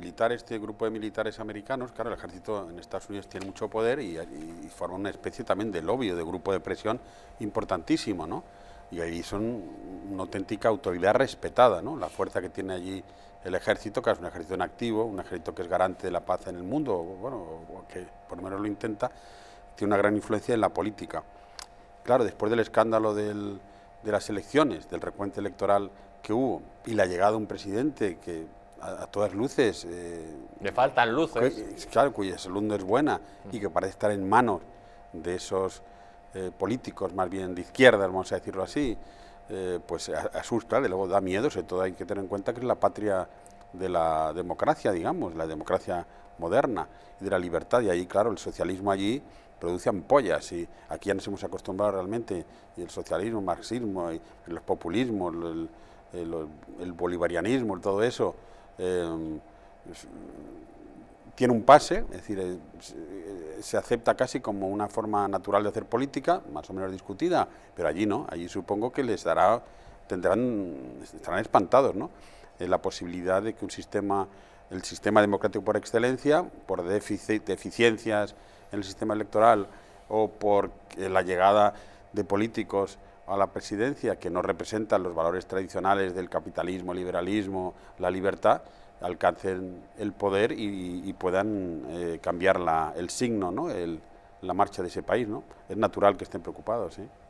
Militares, este grupo de militares americanos, claro, el ejército en Estados Unidos tiene mucho poder y, forma una especie también de lobby o de grupo de presión importantísimo, ¿no? Y ahí son una auténtica autoridad respetada, ¿no? La fuerza que tiene allí el ejército, que es un ejército en activo, un ejército que es garante de la paz en el mundo, bueno, o que por lo menos lo intenta, tiene una gran influencia en la política. Claro, después del escándalo de las elecciones, del recuento electoral que hubo y la llegada de un presidente que a, todas luces... Eh, Le faltan luces. Eh, claro, cuya salud no es buena y que parece estar en manos de esos eh, políticos, más bien de izquierda, vamos a decirlo así, eh, pues asusta, de luego da miedo, sobre todo hay que tener en cuenta que es la patria de la democracia, digamos, la democracia moderna y de la libertad, y ahí, claro, el socialismo allí produce ampollas, y aquí ya nos hemos acostumbrado realmente, y el socialismo, el marxismo, los populismos, el, el bolivarianismo, todo eso, Em, tiene un pase, es decir, eh, se acepta casi como una forma natural de hacer política, más o menos discutida, pero allí no, allí supongo que les dará, tendrán, estarán espantados, ¿no? Eh, la posibilidad de que un sistema, el sistema democrático por excelencia, por deficiencias en el sistema electoral o por eh, la llegada de políticos a la presidencia que no representan los valores tradicionales del capitalismo, liberalismo, la libertad, alcancen el poder y, puedan eh, cambiar la, el signo, ¿no? El, la marcha de ese país. ¿no? Es natural que estén preocupados. ¿eh?